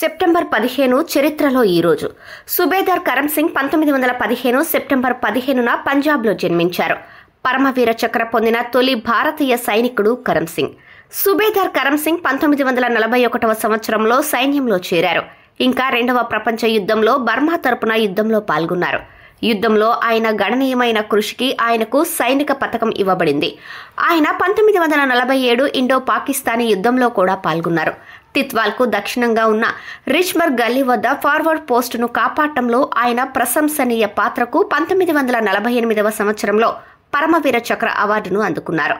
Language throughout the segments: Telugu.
సెప్టెంబర్ పదిహేను చరిత్రలో ఈ రోజు సుబేదార్ కరమ్ సింగ్ పంతొమ్మిది వందల పదిహేను సెప్టెంబర్ పదిహేనున పంజాబ్లో జన్మించారు పరమవీర చక్ర పొందిన తొలి భారతీయ సైనికుడు కరమ్ సింగ్ సుబేదార్ కరమ్ సింగ్ పంతొమ్మిది వందల నలభై ఒకటవ సంవత్సరంలో సైన్యంలో చేరారు ఇంకా రెండవ ప్రపంచ యుద్ధంలో బర్మా తరపున యుద్ధంలో పాల్గొన్నారు యుద్ధంలో ఆయన గణనీయమైన కృషికి ఆయనకు సైనిక పథకం ఇవ్వబడింది ఆయన పంతొమ్మిది వందల నలభై ఏడు ఇండో పాకిస్తానీ యుద్ధంలో కూడా పాల్గొన్నారు తిత్వాల్కు దక్షిణంగా ఉన్న రిచ్మర్ గల్లీ వద్ద ఫార్వర్డ్ పోస్టును కాపాడటంలో ఆయన ప్రశంసనీయ పాత్రకు పంతొమ్మిది వందల నలభై ఎనిమిదవ సంవత్సరంలో పరమవీర చక్ర అవార్డును అందుకున్నారు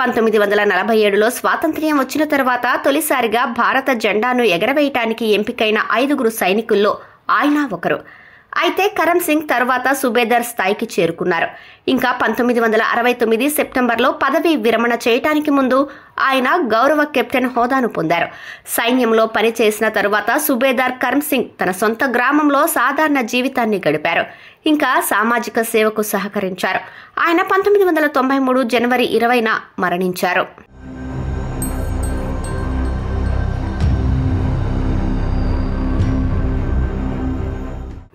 పంతొమ్మిది వందల నలభై ఏడులో స్వాతంత్ర్యం వచ్చిన తర్వాత తొలిసారిగా భారత జెండాను ఎగరవేయటానికి ఎంపికైన ఐదుగురు సైనికుల్లో ఆయన ఒకరు అయితే కరమ్ సింగ్ తర్వాత సుబేదర్ స్థాయికి చేరుకున్నారు ఇంకా పంతొమ్మిది వందల అరవై తొమ్మిది సెప్టెంబర్లో పదవి విరమణ చేయటానికి ముందు ఆయన గౌరవ కెప్టెన్ హోదాను పొందారు సైన్యంలో పనిచేసిన తరువాత సుబేదార్ కరమ్ సింగ్ తన సొంత గ్రామంలో సాధారణ జీవితాన్ని గడిపారు ఇంకా సామాజిక సేవకు సహకరించారు ఆయన పంతొమ్మిది వందల తొంభై మూడు జనవరి ఇరవైన మరణించారు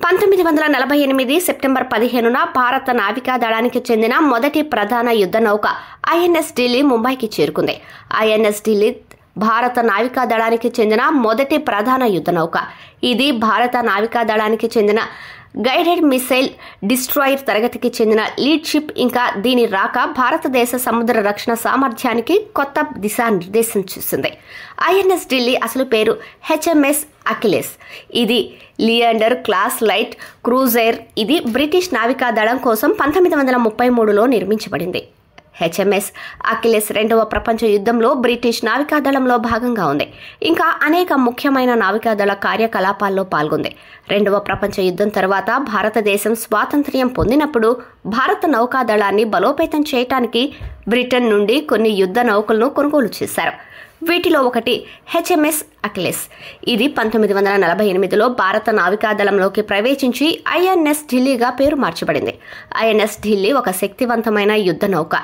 పంతొమ్మిది వందల నలభై ఎనిమిది సెప్టెంబర్ పదిహేనున భారత నావికా దళానికి చెందిన మొదటి ప్రధాన యుద్ధ నౌక ఐఎన్ఎస్ ఢిల్లీ ముంబైకి చేరుకుంది ఐఎన్ఎస్ ఢిల్లీ భారత నావికా దళానికి చెందిన మొదటి ప్రధాన యుద్ధ నౌక ఇది భారత నావికా దళానికి చెందిన గైడెడ్ మిసైల్ డిస్ట్రాయర్ తరగతికి చెందిన లీడ్షిప్ ఇంకా దీని రాక భారతదేశ సముద్ర రక్షణ సామర్థ్యానికి కొత్త దిశానిర్దేశం చేసింది ఐఎన్ఎస్ ఢిల్లీ అసలు పేరు హెచ్ఎంఎస్ అఖిలేస్ ఇది లియాండర్ క్లాస్ లైట్ క్రూజైర్ ఇది బ్రిటిష్ నావికాదళం కోసం పంతొమ్మిది వందల ముప్పై మూడులో నిర్మించబడింది హెచ్ఎంఎస్ అఖిలెస్ రెండవ ప్రపంచ యుద్ధంలో బ్రిటిష్ నావికాదళంలో భాగంగా ఉంది ఇంకా అనేక ముఖ్యమైన నావికాదళ కార్యకలాపాల్లో పాల్గొంది రెండవ ప్రపంచ యుద్ధం తర్వాత భారతదేశం స్వాతంత్ర్యం పొందినప్పుడు భారత నౌకాదళాన్ని బలోపేతం చేయటానికి బ్రిటన్ నుండి కొన్ని యుద్ధ నౌకలను కొనుగోలు చేశారు వీటిలో ఒకటి హెచ్ఎంఎస్ అఖిలెస్ ఇది పంతొమ్మిది వందల నలభై ఎనిమిదిలో భారత నావికాదళంలోకి ప్రవేశించి ఐఎన్ఎస్ ఢిల్లీగా పేరు మార్చబడింది ఐఎన్ఎస్ ఢిల్లీ ఒక శక్తివంతమైన యుద్ధ నౌక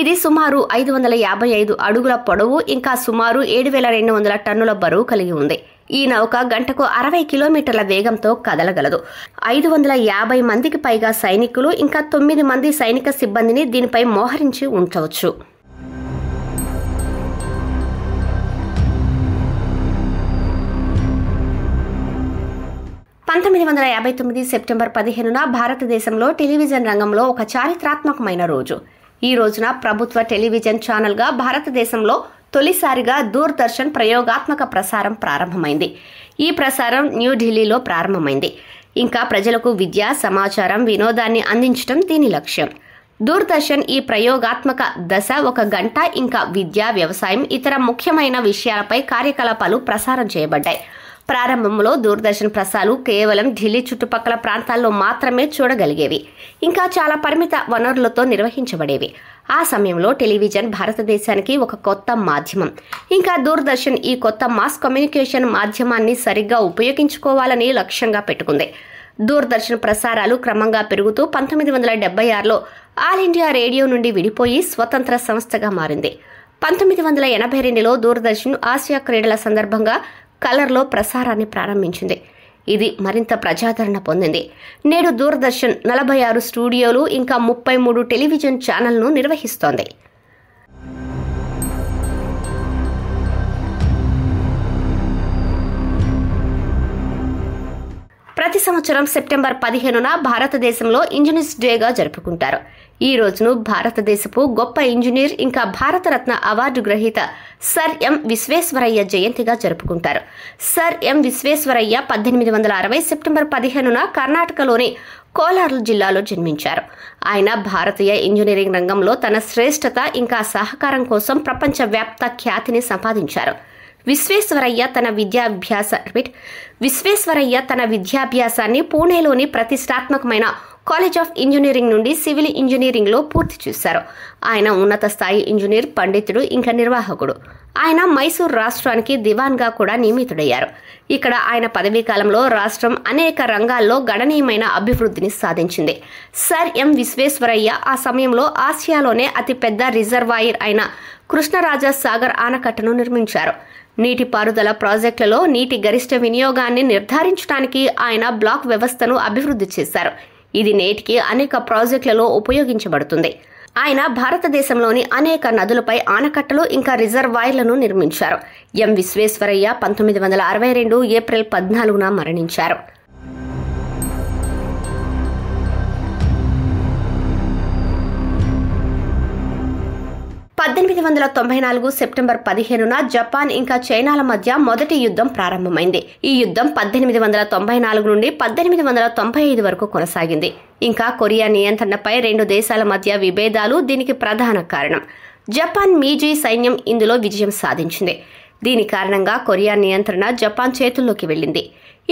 ఇది సుమారు ఐదు వందల యాభై ఐదు అడుగుల పొడవు ఇంకా సుమారు ఏడు వేల రెండు వందల టన్నుల బరువు కలిగి ఉంది ఈ నౌక గంటకు అరవై కిలోమీటర్ల వేగంతో కదలగలదు ఐదు వందల యాభై మందికి పైగా సైనికులు ఇంకా తొమ్మిది మంది సైనిక సిబ్బందిని దీనిపై మోహరించి ఉంచవచ్చు పంతొమ్మిది వందల యాభై తొమ్మిది సెప్టెంబర్ పదిహేనున భారతదేశంలో టెలివిజన్ రంగంలో ఒక చారిత్రాత్మకమైన రోజు ఈ రోజున ప్రభుత్వ టెలివిజన్ ఛానల్గా భారతదేశంలో తొలిసారిగా దూరదర్శన్ ప్రయోగాత్మక ప్రసారం ప్రారంభమైంది ఈ ప్రసారం న్యూఢిల్లీలో ప్రారంభమైంది ఇంకా ప్రజలకు విద్య సమాచారం వినోదాన్ని అందించడం దీని లక్ష్యం దూరదర్శన్ ఈ ప్రయోగాత్మక దశ ఒక గంట ఇంకా విద్య వ్యవసాయం ఇతర ముఖ్యమైన విషయాలపై కార్యకలాపాలు ప్రసారం చేయబడ్డాయి ప్రారంభంలో దూరదర్శన్ ప్రసాలు కేవలం ఢిల్లీ చుట్టుపక్కల ప్రాంతాల్లో మాత్రమే చూడగలిగేవి ఇంకా చాలా పరిమిత వనరులతో నిర్వహించబడేవి ఆ సమయంలో టెలివిజన్ భారతదేశానికి ఒక కొత్త మాధ్యమం ఇంకా దూరదర్శన్ ఈ కొత్త మాస్ కమ్యూనికేషన్ మాధ్యమాన్ని సరిగ్గా ఉపయోగించుకోవాలని లక్ష్యంగా పెట్టుకుంది దూరదర్శన్ ప్రసారాలు క్రమంగా పెరుగుతూ పంతొమ్మిది వందల డెబ్బై ఆరులో ఆల్ ఇండియా రేడియో నుండి విడిపోయి స్వతంత్ర సంస్థగా మారింది పంతొమ్మిది వందల ఎనభై రెండులో దూరదర్శన్ ఆసియా క్రీడల సందర్భంగా కలర్లో ప్రసారాన్ని ప్రారంభించింది ఇది మరింత ప్రజాదరణ పొందింది నేడు దూరదర్శన్ నలభై ఆరు స్టూడియోలు ఇంకా ముప్పై మూడు టెలివిజన్ ఛానల్ను నిర్వహిస్తోంది ప్రతి సంవత్సరం సెప్టెంబర్ పదిహేనున భారతదేశంలో ఇంజనీర్స్ డేగా జరుపుకుంటారు ఈ రోజును భారతదేశపు గొప్ప ఇంజనీర్ ఇంకా భారతరత్న అవార్డు గ్రహీత సర్ ఎం విశ్వేశ్వరయ్య జయంతిగా జరుపుకుంటారు సర్ ఎం విశ్వేశ్వరయ్య పద్దెనిమిది వందల అరవై సెప్టెంబర్ పదిహేనున కర్ణాటకలోని కోలార్ జిల్లాలో జన్మించారు ఆయన భారతీయ ఇంజనీరింగ్ రంగంలో తన శ్రేష్టత ఇంకా సహకారం కోసం ప్రపంచవ్యాప్త ఖ్యాతిని సంపాదించారు విశ్వేశ్వరయ్య తన విద్యాభ్యాస రిపీట్ విశ్వేశ్వరయ్య తన విద్యాభ్యాసాన్ని పూణేలోని ప్రతిష్టాత్మకమైన కాలేజ్ ఆఫ్ ఇంజనీరింగ్ నుండి సివిల్ ఇంజనీరింగ్లో పూర్తి చేశారు ఆయన ఉన్నత స్థాయి ఇంజనీర్ పండితుడు ఇంకా నిర్వాహకుడు ఆయన మైసూర్ రాష్ట్రానికి దివాన్గా కూడా నియమితుడయ్యారు ఇక్కడ ఆయన పదవీ కాలంలో రాష్ట్రం అనేక రంగాల్లో గణనీయమైన అభివృద్ధిని సాధించింది సర్ ఎం విశ్వేశ్వరయ్య ఆ సమయంలో ఆసియాలోనే అతిపెద్ద రిజర్వాయర్ అయిన కృష్ణరాజా సాగర్ ఆనకట్టను నిర్మించారు నీటిపారుదల ప్రాజెక్టులలో నీటి గరిష్ట వినియోగాన్ని నిర్ధారించడానికి ఆయన బ్లాక్ వ్యవస్థను అభివృద్ధి చేశారు ఇది నేటికి అనేక ప్రాజెక్టులలో ఉపయోగించబడుతుంది ఆయన భారతదేశంలోని అనేక నదులపై ఆనకట్టలు ఇంకా రిజర్వాయర్లను నిర్మించారు ఎం విశ్వేశ్వరయ్య పంతొమ్మిది వందల అరవై రెండు ఏప్రిల్ పద్నాలుగున మరణించారు పద్దెనిమిది వందల తొంభై నాలుగు సెప్టెంబర్ పదిహేనున జపాన్ ఇంకా చైనాల మధ్య మొదటి యుద్ధం ప్రారంభమైంది ఈ యుద్ధం పద్దెనిమిది వందల తొంభై నాలుగు నుండి పద్దెనిమిది వందల తొంభై ఐదు వరకు కొనసాగింది ఇంకా కొరియా నియంత్రణపై రెండు దేశాల మధ్య విభేదాలు దీనికి ప్రధాన కారణం జపాన్ మీజీ సైన్యం ఇందులో విజయం సాధించింది దీని కారణంగా కొరియా నియంత్రణ జపాన్ చేతుల్లోకి వెళ్ళింది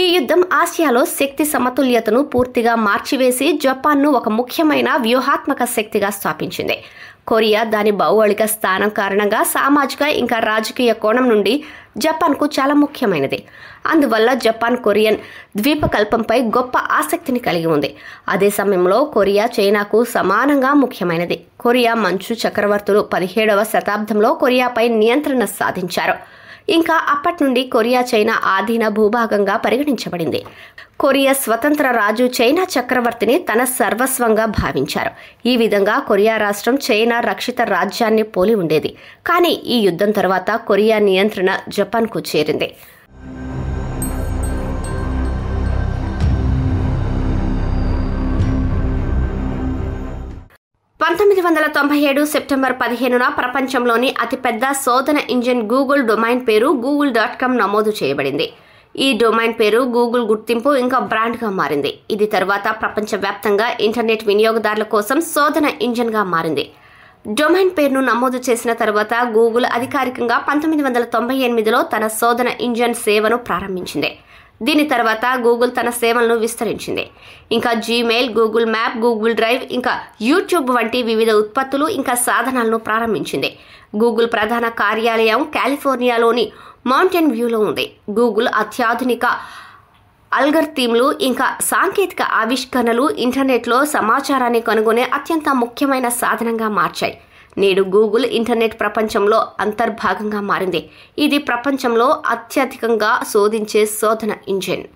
ఈ యుద్ధం ఆసియాలో శక్తి సమతుల్యతను పూర్తిగా మార్చివేసి జపాన్ను ఒక ముఖ్యమైన వ్యూహాత్మక శక్తిగా స్థాపించింది కొరియా దాని భౌగోళిక స్థానం కారణంగా సామాజిక ఇంకా రాజకీయ కోణం నుండి జపాన్కు చాలా ముఖ్యమైనది అందువల్ల జపాన్ కొరియన్ ద్వీపకల్పంపై గొప్ప ఆసక్తిని కలిగి ఉంది అదే సమయంలో కొరియా చైనాకు సమానంగా ముఖ్యమైనది కొరియా మంచు చక్రవర్తులు పదిహేడవ శతాబ్దంలో కొరియాపై నియంత్రణ సాధించారు ఇంకా అప్పటి నుండి కొరియా చైనా ఆధీన భూభాగంగా పరిగణించబడింది కొరియా స్వతంత్ర రాజు చైనా చక్రవర్తిని తన సర్వస్వంగా భావించారు ఈ విధంగా కొరియా రాష్ట్రం చైనా రక్షిత రాజ్యాన్ని పోలి ఉండేది కానీ ఈ యుద్ధం తర్వాత కొరియా నియంత్రణ జపాన్కు చేరింది పంతొమ్మిది వందల తొంభై ఏడు సెప్టెంబర్ పదిహేనున ప్రపంచంలోని అతిపెద్ద శోధన ఇంజిన్ గూగుల్ డొమైన్ పేరు గూగుల్ డాట్ కామ్ నమోదు చేయబడింది ఈ డొమైన్ పేరు గూగుల్ గుర్తింపు ఇంకా బ్రాండ్గా మారింది ఇది తర్వాత ప్రపంచవ్యాప్తంగా ఇంటర్నెట్ వినియోగదారుల కోసం శోధన ఇంజిన్గా మారింది డొమైన్ పేరును నమోదు చేసిన తర్వాత గూగుల్ అధికారికంగా పంతొమ్మిది వందల తొంభై ఎనిమిదిలో తన శోధన ఇంజన్ సేవను ప్రారంభించింది దీని తర్వాత గూగుల్ తన సేవలను విస్తరించింది ఇంకా Gmail Google map Google drive ఇంకా యూట్యూబ్ వంటి వివిధ ఉత్పత్తులు ఇంకా సాధనాలను ప్రారంభించింది గూగుల్ ప్రధాన కార్యాలయం కాలిఫోర్నియాలోని మౌంటైన్ వ్యూలో ఉంది గూగుల్ అత్యాధునిక అల్గర్ థీమ్లు ఇంకా సాంకేతిక ఆవిష్కరణలు ఇంటర్నెట్లో సమాచారాన్ని కనుగొనే అత్యంత ముఖ్యమైన సాధనంగా మార్చాయి నేడు గూగుల్ ఇంటర్నెట్ ప్రపంచంలో అంతర్భాగంగా మారింది ఇది ప్రపంచంలో అత్యధికంగా శోధించే శోధన ఇంజిన్